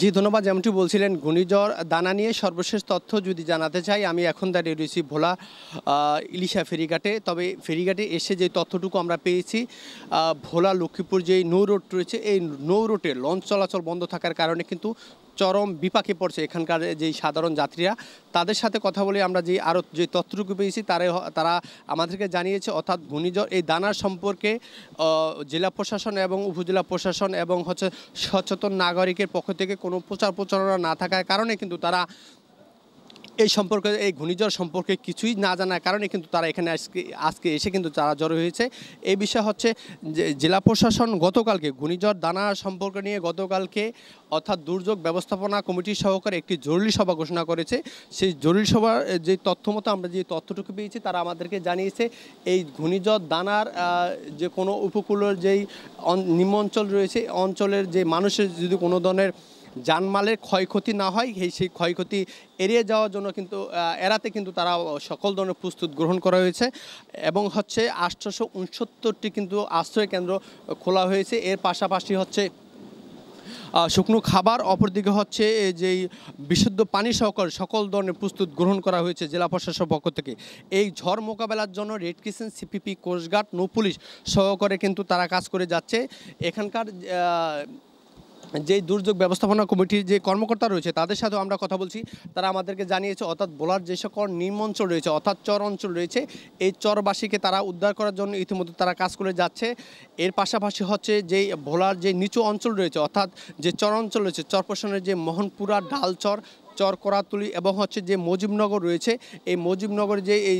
জি ধন্যবাদ যেমনটি বলছিলেন ঘূর্ণিঝড় দানা নিয়ে সর্বশেষ তথ্য যদি জানাতে চাই আমি এখন দাঁড়িয়ে রয়েছি ভোলা ইলিশা ফেরিঘাটে তবে ফেরিঘাটে এসে যে তথ্যটুকু আমরা পেয়েছি ভোলা লক্ষ্মীপুর যে নৌ রোড রয়েছে এই নৌ রোডে লঞ্চ চলাচল বন্ধ থাকার কারণে কিন্তু চরম বিপাকে পড়ছে এখানকার যেই সাধারণ যাত্রীরা তাদের সাথে কথা বলে আমরা যে আরও যে তথ্যটুকু পেয়েছি তারা তারা আমাদেরকে জানিয়েছে অর্থাৎ ঘূর্ণিঝড় এই দানার সম্পর্কে জেলা প্রশাসন এবং উপজেলা প্রশাসন এবং হচ্ছে সচেতন নাগরিকের পক্ষ থেকে কোনো প্রচার প্রচারণা না থাকার কারণে কিন্তু তারা এই সম্পর্কে এই ঘূর্ণিঝড় সম্পর্কে কিছুই না জানার কারণে কিন্তু তারা এখানে আজকে আজকে এসে কিন্তু তারা জড়ো হয়েছে এই বিষয় হচ্ছে যে জেলা প্রশাসন গতকালকে ঘূর্ণিঝড় দানা সম্পর্ক নিয়ে গতকালকে অর্থাৎ দুর্যোগ ব্যবস্থাপনা কমিটি সহকারে একটি জরুরি সভা ঘোষণা করেছে সেই জরুরি সভার যে তথ্য মতো আমরা যে তথ্যটুকু পেয়েছি তারা আমাদেরকে জানিয়েছে এই ঘূর্ণিঝড় দানার যে কোনো উপকূলের যেই নিম্ন অঞ্চল রয়েছে অঞ্চলের যে মানুষের যদি কোনো ধরনের যানমালের ক্ষয়ক্ষতি না হয় সেই ক্ষয়ক্ষতি এড়িয়ে যাওয়ার জন্য কিন্তু এড়াতে কিন্তু তারা সকল ধরনের প্রস্তুত গ্রহণ করা হয়েছে এবং হচ্ছে আঠারোশো উনসত্তরটি কিন্তু আশ্রয় কেন্দ্র খোলা হয়েছে এর পাশাপাশি হচ্ছে শুকনো খাবার অপরদিকে হচ্ছে যেই বিশুদ্ধ পানি সহকার সকল ধরনের প্রস্তুত গ্রহণ করা হয়েছে জেলা প্রশাসক পক্ষ থেকে এই ঝড় মোকাবেলার জন্য রেড কিচেন সিপিপি কোস্টগার্ড নৌ পুলিশ সহকারে কিন্তু তারা কাজ করে যাচ্ছে এখানকার যে দুর্যোগ ব্যবস্থাপনা কমিটির যে কর্মকর্তা রয়েছে তাদের সাথেও আমরা কথা বলছি তারা আমাদেরকে জানিয়েছে অর্থাৎ বোলার যে সকল অঞ্চল রয়েছে অর্থাৎ চর অঞ্চল রয়েছে এই চরবাসীকে তারা উদ্ধার করার জন্য ইতিমধ্যে তারা কাজ করে যাচ্ছে এর পাশাপাশি হচ্ছে যে ভোলার যে নিচু অঞ্চল রয়েছে অর্থাৎ যে চর অঞ্চল রয়েছে চরপোষণের যে মোহনপুরা ডালচর চর করাতুলি এবং হচ্ছে যে মজিবনগর রয়েছে এই মজিবনগর যে এই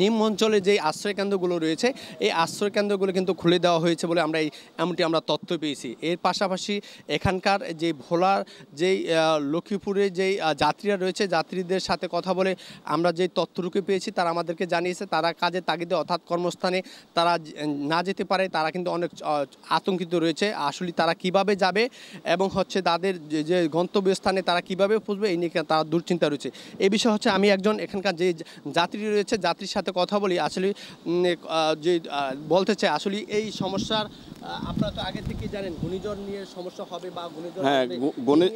নিম অঞ্চলে যে আশ্রয়কেন্দ্রগুলো রয়েছে এই আশ্রয়কেন্দ্রগুলো কিন্তু খুলে দেওয়া হয়েছে বলে আমরা এই এমনটি আমরা তথ্য পেয়েছি এর পাশাপাশি এখানকার যে ভোলার যেই লক্ষ্মীপুরে যেই যাত্রীরা রয়েছে যাত্রীদের সাথে কথা বলে আমরা যে তথ্যটুকু পেয়েছি তারা আমাদেরকে জানিয়েছে তারা কাজে তাগিদে অর্থাৎ কর্মস্থানে তারা না যেতে পারে তারা কিন্তু অনেক আতঙ্কিত রয়েছে আসলে তারা কিভাবে যাবে এবং হচ্ছে তাদের যে গন্তব্যস্থানে তারা কিভাবে পুষবে এই নিয়ে তারা দুশ্চিন্তা রয়েছে এই বিষয়ে হচ্ছে আমি একজন এখানকার যে যাত্রী রয়েছে যাত্রীর সাথে সাথে কথা বলি আসলে যে বলতে চাই আসলে এই সমস্যার আপনারা তো আগে থেকে জানেন ঘূর্ণিঝড় নিয়ে সমস্যা হবে বা ঘূর্ণিঝড় হ্যাঁ,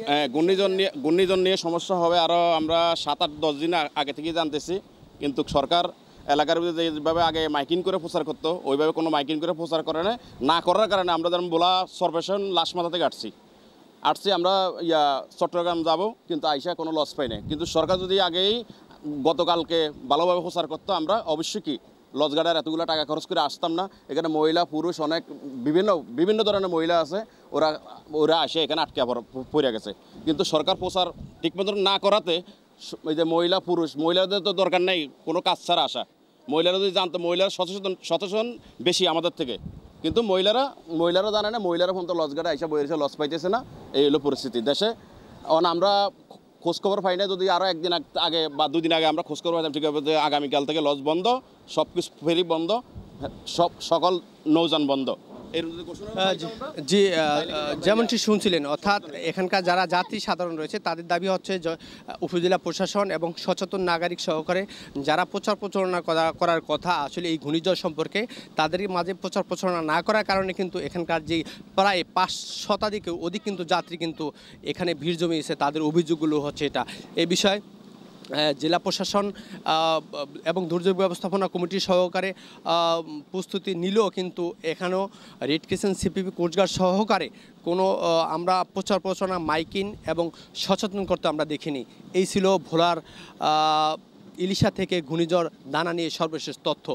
হ্যাঁ ঘূর্ণিঝড় নিয়ে নিয়ে সমস্যা হবে আরও আমরা সাত আট দশ দিন আগে থেকেই জানতেছি কিন্তু সরকার এলাকার ভিতরে যেভাবে আগে মাইকিং করে প্রচার করতো ওইভাবে কোনো মাইকিং করে প্রচার করে না করার কারণে আমরা যেমন বোলা সর্বেশন লাশ মাথা থেকে আটছি আসছি আমরা ইয়া চট্টগ্রাম যাব কিন্তু আইসা কোনো লস পাই না কিন্তু সরকার যদি আগেই গতকালকে ভালোভাবে প্রচার করতো আমরা অবশ্যই কি লজগার্ডের এতগুলো টাকা খরচ করে আসতাম না এখানে মহিলা পুরুষ অনেক বিভিন্ন বিভিন্ন ধরনের মহিলা আছে ওরা ওরা আসে এখানে আটকে পড়ে গেছে কিন্তু সরকার প্রচার ঠিকমতো না করাতে এই যে মহিলা পুরুষ মহিলাদের তো দরকার নেই কোনো কাজ ছাড়া আসা মহিলারা যদি জানতো মহিলারা সচেতন সচেতন বেশি আমাদের থেকে কিন্তু মহিলারা মহিলারা জানে না মহিলারা ফোন তো লজগাটা এসে বইয়েছে লজ পাইতেছে না এই হলো পরিস্থিতি দেশে আমরা খোঁজখবর পাই না যদি আরও একদিন আগে বা দুদিন আগে আমরা খোঁজখবর পাইতাম ঠিক আছে আগামীকাল থেকে লজ বন্ধ সব কিছু ফেরি বন্ধ সব সকল নৌযান বন্ধ জি যেমনটি শুনছিলেন অর্থাৎ এখানকার যারা যাত্রী সাধারণ রয়েছে তাদের দাবি হচ্ছে উপজেলা প্রশাসন এবং সচেতন নাগরিক সহকারে যারা প্রচার প্রচারণা করার কথা আসলে এই ঘূর্ণিঝড় সম্পর্কে তাদের মাঝে প্রচার প্রচারণা না করার কারণে কিন্তু এখানকার যে প্রায় পাঁচ শতাধিক অধিক কিন্তু যাত্রী কিন্তু এখানে ভিড় জমিয়েছে তাদের অভিযোগগুলো হচ্ছে এটা এ বিষয়ে হ্যাঁ, জেলা প্রশাসন এবং দুর্যোগ ব্যবস্থাপনা কমিটির সহকারে প্রস্তুতি নিলেও কিন্তু এখানেও রেড ক্রিসেন্ট সিপিপি কোচগার্ড সহকারে কোনো আমরা প্রচার প্রচারণা মাইকিন এবং সচেতন করতে আমরা দেখিনি এই ছিল ভোলার ইলিশা থেকে ঘূর্ণিঝড় দানা নিয়ে সর্বশেষ তথ্য